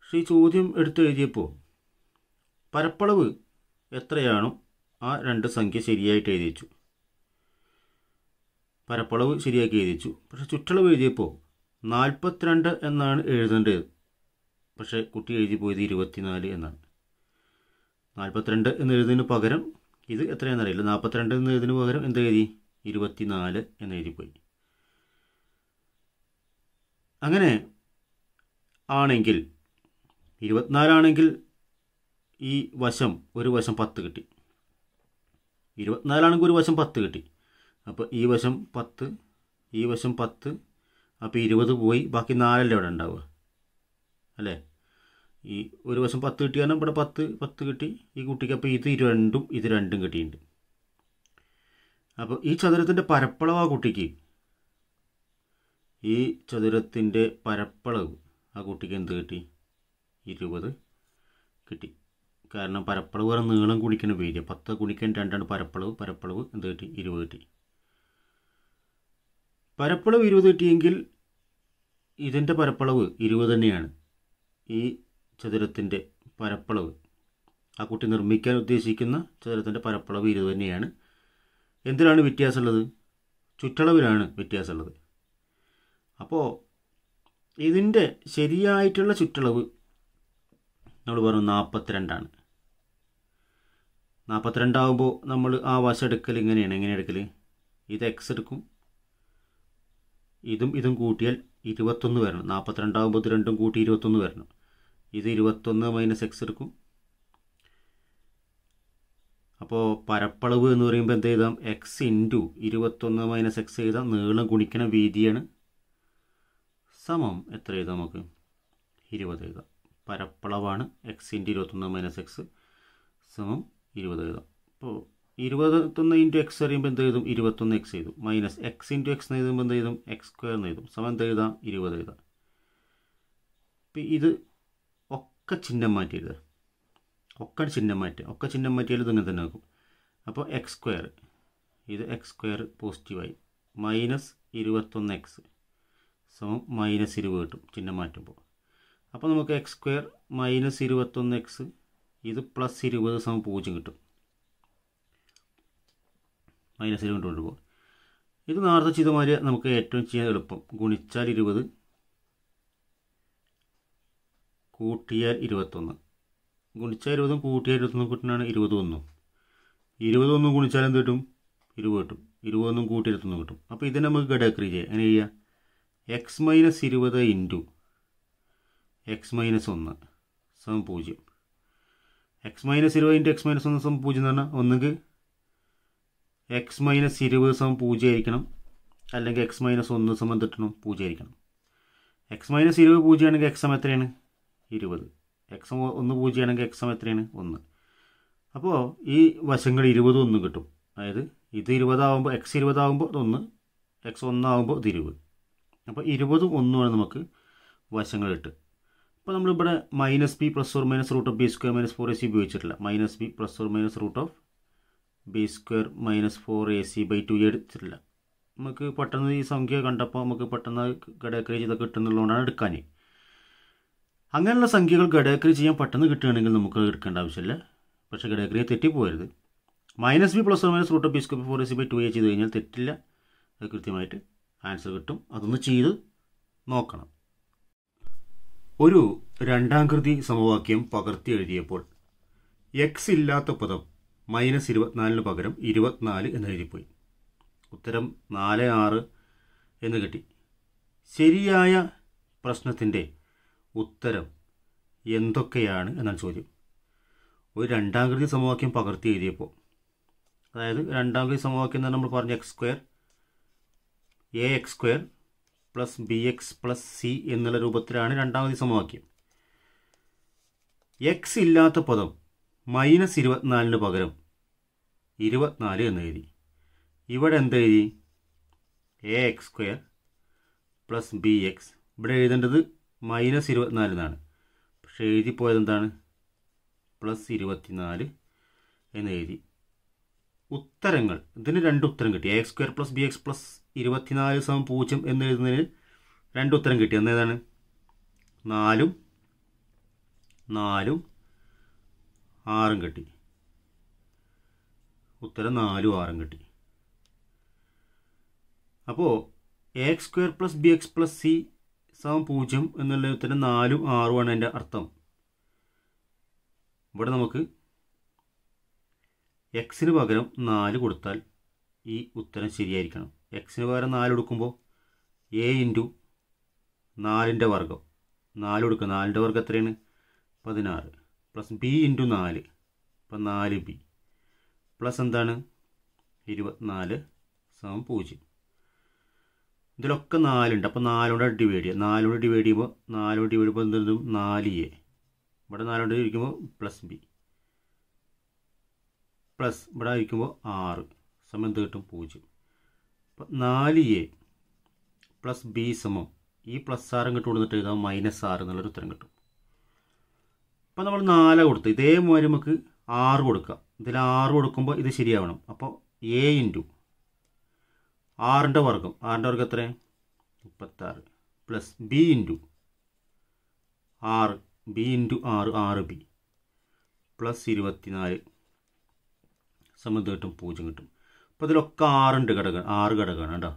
പക്ഷേ ഈ ചോദ്യം എടുത്ത് എഴുതിയപ്പോൾ പരപ്പളവ് എത്രയാണോ ആ രണ്ട് സംഖ്യ ശരിയായിട്ട് എഴുതിച്ചു പരപ്പളവ് ശരിയാക്കി എഴുതിച്ചു പക്ഷേ ചുറ്റളവ് എഴുതിയപ്പോൾ നാൽപ്പത്തിരണ്ട് എന്നാണ് എഴുതേണ്ടത് പക്ഷേ കുട്ടി എഴുതി പോയത് ഇരുപത്തിനാല് എന്നാണ് നാൽപ്പത്തിരണ്ട് എന്ന് എഴുതുന്നതിന് പകരം ഇത് എത്രയാണെന്നറിയില്ല നാൽപ്പത്തിരണ്ട് എന്ന് എഴുതുന്നതിന് പകരം എന്ത് എഴുതി ഇരുപത്തിനാല് എന്ന് എഴുതിപ്പോയി അങ്ങനെ ആണെങ്കിൽ ഇരുപത്തിനാലാണെങ്കിൽ ഈ വശം ഒരു വശം പത്ത് കിട്ടി ഇരുപത്തിനാലാണെങ്കിൽ ഒരു വശം പത്ത് കിട്ടി അപ്പോൾ ഈ വശം പത്ത് ഈ വശം പത്ത് അപ്പോൾ ഇരുപത് പോയി ബാക്കി നാലല്ലേ അവിടെ ഉണ്ടാവുക അല്ലേ ഈ ഒരു വശം പത്ത് കിട്ടിയാലും ഇവിടെ പത്ത് പത്ത് കിട്ടി ഈ കുട്ടിക്ക് അപ്പോൾ ഇത് രണ്ടും ഇത് രണ്ടും കിട്ടിയിട്ടുണ്ട് അപ്പോൾ ഈ ചതുരത്തിൻ്റെ പരപ്പളവ് ആ കുട്ടിക്ക് ഈ ചതുരത്തിൻ്റെ പരപ്പളവ് ആ കുട്ടിക്ക് എന്ത് കിട്ടി ഇരുപത് കിട്ടി കാരണം പരപ്പളവ് വേറെ നീളം കുടിക്കുന്ന പേര് പത്ത് കുടിക്കാൻ രണ്ടാണ് പരപ്പളവ് പരപ്പളവ് എന്ത് കിട്ടി ഇരുപത് കിട്ടി പരപ്പളവ് ഇരുപത് കിട്ടിയെങ്കിൽ ഇതിൻ്റെ പരപ്പളവ് ഇരുപത് തന്നെയാണ് ഈ ചതുരത്തിൻ്റെ പരപ്പളവ് ആ കുട്ടി നിർമ്മിക്കാൻ ഉദ്ദേശിക്കുന്ന ചതുരത്തിൻ്റെ പരപ്പളവ് ഇരുപത് തന്നെയാണ് എന്തിനാണ് വ്യത്യാസമുള്ളത് ചുറ്റളവിലാണ് വ്യത്യാസമുള്ളത് അപ്പോൾ ഇതിൻ്റെ ശരിയായിട്ടുള്ള ചുറ്റളവ് നമ്മൾ പറഞ്ഞു നാൽപ്പത്തിരണ്ടാണ് നാൽപ്പത്തിരണ്ടാവുമ്പോൾ നമ്മൾ ആ വശം എടുക്കൽ ഇങ്ങനെയാണ് എങ്ങനെ എടുക്കൽ ഇത് എക്സ് എടുക്കും ഇതും ഇതും കൂട്ടിയാൽ ഇരുപത്തൊന്ന് വരണം നാൽപ്പത്തിരണ്ടാവുമ്പോൾ ഇത് രണ്ടും കൂട്ടി ഇരുപത്തൊന്ന് വരണം ഇത് ഇരുപത്തൊന്ന് മൈനസ് എക്സ് എടുക്കും അപ്പോൾ പരപ്പളവ് എന്ന് പറയുമ്പോൾ എന്ത് ചെയ്താൽ എക്സ് ഇൻറ്റു ഇരുപത്തൊന്ന് മൈനസ് എക്സ് ചെയ്താൽ നീളം ഗുണിക്കണ വീതിയാണ് സമം എത്ര എഴുതാം നമുക്ക് ഇരുപത് എഴുതാം പരപ്പളവാണ് എക്സ് ഇൻറ്റു ഇരുപത്തൊന്ന് മൈനസ് എക്സ് സമം ഇരുപത് എഴുതാം അപ്പോൾ ഇരുപത്തൊന്ന് ഇൻറ്റു എക്സ് അറിയുമ്പോൾ എന്ത് എഴുതും ഇരുപത്തൊന്ന് എക്സ് എഴുതും മൈനസ് എക്സ് ഇൻറ്റു എക്സ് എഴുതുമ്പോൾ എന്ത് എഴുതും എക്സ് സ്ക്വയർ എന്ന് എഴുതും സമം എന്ത് എഴുതാം ഇരുപത് എഴുതാം ഇപ്പം ഇത് ഒക്കെ ചിഹ്നം മാറ്റി എഴുതുക ഒക്കെ ചിഹ്നം മാറ്റുക ഒക്കെ ചിഹ്നം മാറ്റിയാൽ ഇതിങ്ങനെ തന്നെ ആക്കും അപ്പോൾ എക്സ് സ്ക്വയർ ഇത് എക്സ് സ്ക്വയർ പോസിറ്റീവായി മൈനസ് ഇരുപത്തൊന്ന് എക്സ് സമം മൈനസ് ഇരുപത് കിട്ടും ചിഹ്നം മാറ്റുമ്പോൾ അപ്പോൾ നമുക്ക് എക്സ് സ്ക്വയർ മൈനസ് ഇരുപത്തൊന്ന് എക്സ് ഇത് പ്ലസ് ഇരുപത് സമ പൂജ്യം കിട്ടും മൈനസ് ഇരുപത് കൊണ്ടുപോകും ഇത് നേരത്തെ മാതിരി നമുക്ക് ഏറ്റവും ചെയ്യാൻ എളുപ്പം ഗുണിച്ചാൽ ഇരുപത് കൂട്ടിയാൽ ഇരുപത്തൊന്ന് ഗുണിച്ചാൽ ഇരുപതും കൂട്ടിയാൽ ഇരുപത്തൊന്നും കിട്ടുന്നതാണ് ഇരുപതൊന്നും ഇരുപതൊന്നും ഗുണിച്ചാൽ എന്ത് കിട്ടും ഇരുപത് കിട്ടും ഇരുപതൊന്നും കൂട്ടി ഇരുപത്തൊന്നും കിട്ടും അപ്പോൾ ഇതിനെ നമുക്ക് ഘടകക്രിയ ചെയ്യാം എങ്ങനെ ചെയ്യുക എക്സ് മൈനസ് ഇരുപത് ഇൻറ്റു എക്സ് മൈനസ് ഒന്ന് സമം പൂജ്യം എക്സ് മൈനസ് ഇരുപത് ഇൻറ്റു എക്സ് മൈനസ് ഒന്ന് സമം പൂജ്യം എന്ന് പറഞ്ഞാൽ ഒന്നുകിൽ എക്സ് മൈനസ് ഇരുപത് സമം പൂജ്യം ആയിരിക്കണം അല്ലെങ്കിൽ എക്സ് മൈനസ് ഒന്ന് സമം തെട്ടണം പൂജ്യം ആയിരിക്കണം എക്സ് മൈനസ് ഇരുപത് പൂജ്യം ആണെങ്കിൽ എക്സ് സമയം എത്രയാണ് ഇരുപത് എക്സ് ഒന്ന് പൂജ്യം ആണെങ്കിൽ എക്സ് സമയം എത്രയാണ് ഒന്ന് അപ്പോൾ ഈ വശങ്ങൾ ഇരുപത് ഒന്ന് കിട്ടും അതായത് ഇത് ഇരുപതാകുമ്പോൾ എക്സ് ഇരുപതാവുമ്പോൾ ഒന്ന് എക്സ് ഒന്നാകുമ്പോൾ ഇത് ഇരുപത് അപ്പോൾ ഇരുപതും ഒന്നുമാണ് നമുക്ക് വശങ്ങൾ കിട്ടുക അപ്പോൾ നമ്മളിവിടെ minus B plus or minus root of B square minus four A C ഉപയോഗിച്ചിട്ടില്ല minus B plus or minus root of B square minus four A C by two എടുത്തിട്ടില്ല നമുക്ക് പെട്ടെന്ന് ഈ സംഖ്യ കണ്ടപ്പോൾ നമുക്ക് പെട്ടെന്ന് ഘടകക്രിയ ചെയ്ത് കിട്ടുന്നുള്ളതുകൊണ്ടാണ് എടുക്കാൻ അങ്ങനെയുള്ള സംഖ്യകൾ ഘടകക്രിയ ചെയ്യാൻ പെട്ടെന്ന് കിട്ടുകയാണെങ്കിൽ നമുക്ക് എടുക്കേണ്ട ആവശ്യമില്ല പക്ഷേ ഘടകക്രിയ തെറ്റിപ്പോരുത് minus B plus or minus root of B square four A C by two A ചെയ്ത് കഴിഞ്ഞാൽ തെറ്റില്ല അത് കൃത്യമായിട്ട് ആൻസർ കിട്ടും അതൊന്ന് ചെയ്ത് നോക്കണം ഒരു രണ്ടാംകൃതി സമവാക്യം പകർത്തി എഴുതിയപ്പോൾ എക്സ് ഇല്ലാത്ത പദം മൈനസ് ഇരുപത്തിനാലിന് പകരം ഇരുപത്തിനാല് എന്ന് എഴുതിപ്പോയി ഉത്തരം നാല് ആറ് എന്ന് കിട്ടി ശരിയായ പ്രശ്നത്തിൻ്റെ ഉത്തരം എന്തൊക്കെയാണ് എന്നാണ് ചോദ്യം ഒരു രണ്ടാംകൃതി സമവാക്യം പകർത്തി എഴുതിയപ്പോൾ അതായത് രണ്ടാംകൃതി സമവാക്യം എന്ന് നമ്മൾ പറഞ്ഞു X square A X square plus B X plus C എന്നുള്ള രൂപത്തിലാണ് രണ്ടാമത് സമവാക്യം എക്സ് ഇല്ലാത്ത പദം മൈനസ് ഇരുപത്തിനാലിന് പകരം ഇരുപത്തിനാല് എന്ന് എഴുതി ഇവിടെ എന്ത് എഴുതി A X square plus B X ഇവിടെ എഴുതേണ്ടത് മൈനസ് ഇരുപത്തിനാല് എന്നാണ് പക്ഷേ എഴുതിപ്പോയത് എന്താണ് പ്ലസ് ഇരുപത്തിനാല് എന്ന് എഴുതി ഉത്തരങ്ങൾ ഇതിന് രണ്ട് ഉത്തരം കിട്ടി X square plus B X plus ഇരുപത്തിനാല് സമം പൂജ്യം എന്ന് എഴുതുന്നതിന് രണ്ട് ഉത്തരം കിട്ടി എന്ന് ഏതാണ് നാലും നാലും ആറും കിട്ടി ഉത്തരം നാലും ആറും കിട്ടി അപ്പോൾ X square plus B X plus C സമം പൂജ്യം എന്നുള്ള ഉത്തരം നാലും ആറുമാണ് എൻ്റെ അർത്ഥം ഇവിടെ നമുക്ക് എക്സിന് പകരം നാല് കൊടുത്താൽ ഈ ഉത്തരം ശരിയായിരിക്കണം എക്സിന് പകരം നാല് കൊടുക്കുമ്പോൾ എ ഇൻറ്റു നാലിൻ്റെ വർഗം നാല് കൊടുക്കുക നാലിൻ്റെ വർഗം എത്രയാണ് പതിനാറ് പ്ലസ് ബി ഇൻറ്റു നാല് അപ്പം നാല് ബി പ്ലസ് എന്താണ് ഇരുപത്തിനാല് സമം പൂജ്യം ഇതിലൊക്കെ നാലുണ്ട് അപ്പോൾ നാലോടെ ഡിവൈഡ് ചെയ്യുക നാലോടെ ഡിവൈഡ് ചെയ്യുമ്പോൾ നാലോട് ഡിവൈഡ് ചെയ്യുമ്പോൾ എന്തെങ്കിലും നാല് എ ഇവിടെ നാലോട് ഇരിക്കുമ്പോൾ പ്ലസ് ബി പ്ലസ് ഇവിടെ അയക്കുമ്പോൾ ആറ് സമയം കിട്ടും പൂജ്യം അപ്പം നാല് എ പ്ലസ് ബി സമം ഈ പ്ലസ് ആറ് കിട്ടും കൊടുത്തിട്ട് എഴുതാം മൈനസ് ആറ് എന്നുള്ളൊരു ഉത്തരം കിട്ടും അപ്പം നമ്മൾ നാല് കൊടുത്ത് ഇതേമാതിരി നമുക്ക് ആറ് കൊടുക്കാം ഇതിൽ ആറ് കൊടുക്കുമ്പോൾ ഇത് ശരിയാവണം അപ്പോൾ എ ഇൻറ്റു ആറിൻ്റെ വർഗം ആറിൻ്റെ വർഗം എത്ര മുപ്പത്താറ് പ്ലസ് ബി ഇൻറ്റു ആറ് ബി ഇൻറ്റു ആറ് ആറ് ബി പ്ലസ് ഇരുപത്തിനാല് സംബന്ധമായിട്ടും പൂജ്യം കിട്ടും അപ്പോൾ ഇതിലൊക്കെ ആറുണ്ട് ഘടകം ആറ് ഘടകമാണ് കേട്ടോ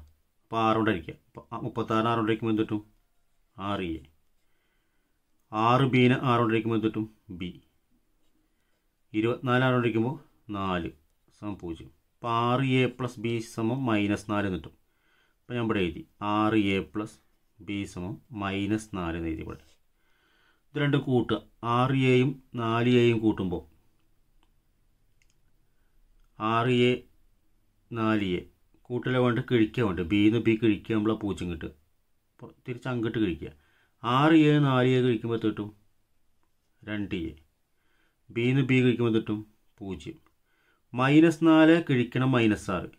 അപ്പോൾ ആറുകൊണ്ടായിരിക്കുക അപ്പോൾ മുപ്പത്താറ് ആറുകൊണ്ടായിരിക്കുമ്പോൾ എന്ത് കിട്ടും ആറ് എ ആറ് ബീന് ആറുകൊണ്ടിരിക്കുമ്പോൾ എന്ത് കിട്ടും ബി ഇരുപത്തിനാല് ആറുകൊണ്ടിരിക്കുമ്പോൾ നാല് സമം പൂജ്യം അപ്പോൾ ആറ് എ പ്ലസ് ബി സമം മൈനസ് നാല് എന്ന് കിട്ടും അപ്പോൾ ഞാൻ ഇവിടെ എഴുതി ആറ് എ പ്ലസ് ബി സമം മൈനസ് നാല് എന്ന് എഴുതി ഇവിടെ ഇത് രണ്ട് കൂട്ടുക ആറ് എയും നാല് എയും കൂട്ടുമ്പോൾ ആറ് എ നാല് എ കൂട്ടിലെ വേണ്ട കിഴിക്കുക ബി ബിന്ന് ബി കിഴിക്കുക നമ്മളെ പൂജ്യം കിട്ടുക തിരിച്ച് അങ്ങോട്ട് കിഴിക്കുക ആറ് എ നാല് എ കഴിക്കുമ്പോൾ തെട്ടും രണ്ട് എ ബി ബിന്ന് ബി കഴിക്കുമ്പോൾ തെട്ടും പൂജ്യം മൈനസ് നാല് കിഴിക്കണം മൈനസ് ആറ്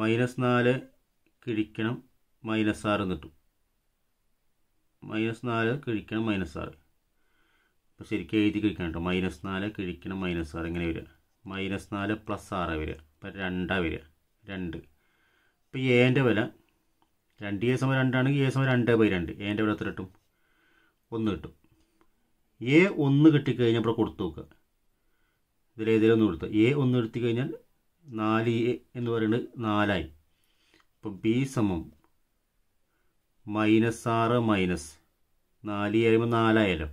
മൈനസ് നാല് കിഴിക്കണം മൈനസ് ആറ് കിട്ടും മൈനസ് നാല് കിഴിക്കണം മൈനസ് ആറ് അപ്പോൾ ശരിക്കും എഴുതി കിഴിക്കണം കേട്ടോ മൈനസ് നാല് കിഴിക്കണം മൈനസ് ആറ് ഇങ്ങനെ വരിക മൈനസ് നാല് പ്ലസ് ആറ് വരിക അപ്പം രണ്ടാണ് വരിക രണ്ട് ഇപ്പോൾ എൻ്റെ വില രണ്ട് എ സമയം രണ്ടാണെങ്കിൽ എ സമയം രണ്ട് ബൈ രണ്ട് എൻ്റെ വില എത്ര കിട്ടും ഒന്ന് കിട്ടും എ ഒന്ന് കിട്ടിക്കഴിഞ്ഞാൽ അപ്പോൾ കൊടുത്തു നോക്കുക ഇതിലേതിലും ഒന്ന് കൊടുത്തു എ ഒന്ന് എടുത്തു കഴിഞ്ഞാൽ നാല് എ എന്ന് പറയുന്നത് നാലായി അപ്പോൾ ബി സമം മൈനസ് ആറ് മൈനസ് നാല് ആയുമ്പോൾ നാലായാലോ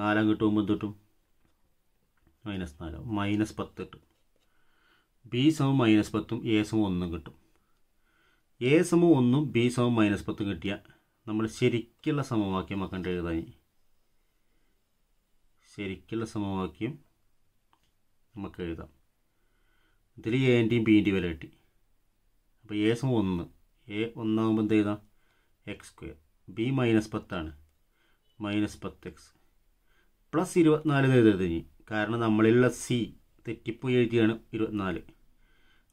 നാലാം കിട്ടുമ്പോൾ എന്ത് കിട്ടും മൈനസ് നാല് മൈനസ് പത്ത് കിട്ടും ബി സമം മൈനസ് പത്തും എ സമം ഒന്നും കിട്ടും എ സമം ഒന്നും ബി സമം മൈനസ് പത്തും കിട്ടിയാൽ നമ്മൾ ശരിക്കുള്ള സമവാക്യം മക്കണ്ട എഴുതാനി ശരിക്കുള്ള സമവാക്യം നമുക്ക് എഴുതാം ഇതിൽ എൻ്റെയും ബീൻ്റെയും വില കിട്ടി അപ്പോൾ എ സമം ഒന്ന് എ ഒന്നാകുമ്പോൾ എന്ത് എഴുതാം എക്സ് സ്ക്വയർ ബി മൈനസ് പത്താണ് മൈനസ് പത്ത് എക്സ് പ്ലസ് ഇരുപത്തിനാല് എഴുതരുത് ഇനി കാരണം നമ്മളിലുള്ള സി തെറ്റിപ്പോയി എഴുതിയാണ് ഇരുപത്തിനാല്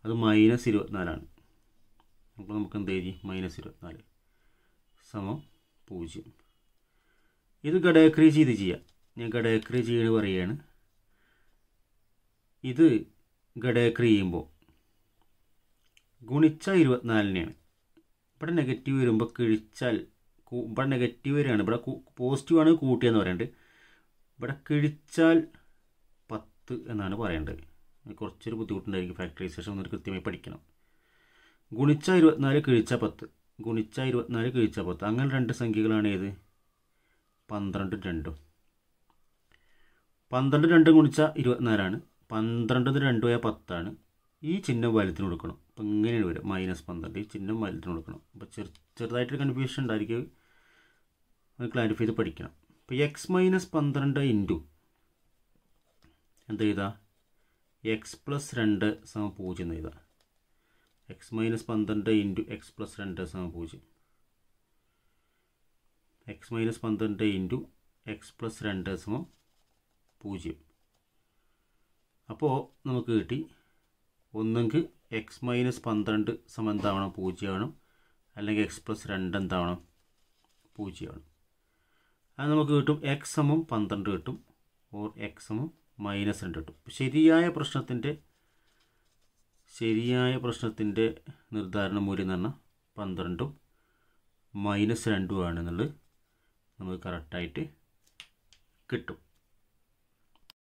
അത് മൈനസ് ഇരുപത്തിനാലാണ് അപ്പോൾ നമുക്ക് എന്ത് എഴുതി മൈനസ് ഇരുപത്തിനാല് സമം പൂജ്യം ഇത് ഘടകക്രി ചെയ്ത് ചെയ്യാം ഞാൻ ഘടകക്രി ചെയ്യണ പറയുകയാണ് ഇത് ഘടകക്രി ചെയ്യുമ്പോൾ ഗുണിച്ച ഇരുപത്തിനാലിനെയാണ് ഇവിടെ നെഗറ്റീവ് വരുമ്പോൾ കിഴിച്ചാൽ ഇവിടെ നെഗറ്റീവ് വരികയാണ് ഇവിടെ പോസിറ്റീവാണ് കൂട്ടിയെന്ന് പറയുന്നുണ്ട് ഇവിടെ കിഴിച്ചാൽ പത്ത് എന്നാണ് പറയേണ്ടത് കുറച്ചൊരു ബുദ്ധിമുട്ടുണ്ടായിരിക്കും ഫാക്ടറൈസേഷൻ ഒന്നൊരു കൃത്യമായി പഠിക്കണം ഗുണിച്ച ഇരുപത്തിനാല് കിഴിച്ച പത്ത് ഗുണിച്ച ഇരുപത്തിനാല് കിഴിച്ച പത്ത് അങ്ങനെ രണ്ട് സംഖ്യകളാണ് ഏത് പന്ത്രണ്ട് രണ്ടും പന്ത്രണ്ട് രണ്ടും ഗുണിച്ച ഇരുപത്തിനാലാണ് പന്ത്രണ്ട് രണ്ടു പോയ പത്താണ് ഈ ചിഹ്നം വലുത്തിന് കൊടുക്കണം അപ്പം ഇങ്ങനെയാണ് വരും മൈനസ് പന്ത്രണ്ട് ഈ ചിഹ്നം വലുത്തിന് കൊടുക്കണം അപ്പോൾ ചെറു ചെറുതായിട്ടൊരു കൺഫ്യൂഷൻ ഉണ്ടായിരിക്കും അത് ക്ലാരിഫൈ ചെയ്ത് പഠിക്കണം അപ്പോൾ എക്സ് മൈനസ് പന്ത്രണ്ട് ഇൻറ്റു എന്ത് ചെയ്താൽ എക്സ് പ്ലസ് രണ്ട് സമ പൂജ്യം എന്ന് ചെയ്താൽ എക്സ് മൈനസ് പന്ത്രണ്ട് ഇൻറ്റു എക്സ് പ്ലസ് രണ്ട് സമ പൂജ്യം എക്സ് മൈനസ് പന്ത്രണ്ട് ഇൻറ്റു എക്സ് പ്ലസ് രണ്ട് സമം പൂജ്യം അപ്പോൾ നമുക്ക് കിട്ടി ഒന്നെങ്കിൽ എക്സ് മൈനസ് പന്ത്രണ്ട് സമ എന്താവണം പൂജ്യമാണ് അല്ലെങ്കിൽ എക്സ് പ്ലസ് രണ്ട് എന്താവണം പൂജ്യമാണ് അത് നമുക്ക് കിട്ടും എക്സ് സമം പന്ത്രണ്ട് കിട്ടും ഓർ എക്സ് സമം മൈനസ് രണ്ട് കിട്ടും ശരിയായ പ്രശ്നത്തിൻ്റെ ശരിയായ പ്രശ്നത്തിൻ്റെ നിർദ്ധാരണ മൂല്യം എന്ന് പറഞ്ഞാൽ പന്ത്രണ്ടും മൈനസ് രണ്ടും ആണെന്നുള്ളത് നമുക്ക് കറക്റ്റായിട്ട് കിട്ടും